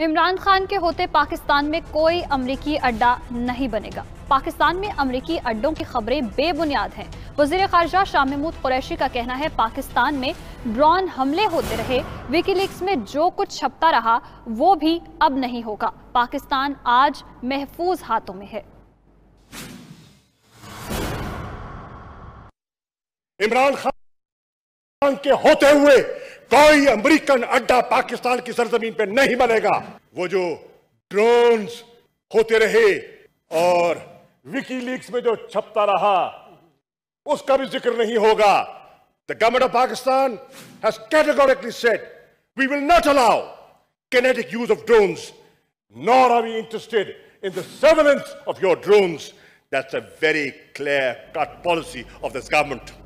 इमरान खान के होते पाकिस्तान में कोई अमरीकी अड्डा नहीं बनेगा पाकिस्तान में अमरीकी अड्डों की खबरें बेबुनियाद हैं वजीर खारजा शाह महमूद कुरैशी का कहना है पाकिस्तान में ड्रोन हमले होते रहे विकीलीक्स में जो कुछ छपता रहा वो भी अब नहीं होगा पाकिस्तान आज महफूज हाथों में है इमरान खान के होते हुए कोई तो अमेरिकन अड्डा पाकिस्तान की सरजमीन पे नहीं बनेगा वो जो ड्रोन होते रहे और विकीलीक्स में जो छपता रहा उसका भी जिक्र नहीं होगा the government of Pakistan has categorically said we will not allow kinetic use of drone not are we interested in the surveillance of your drone that's a very clear cut policy of this government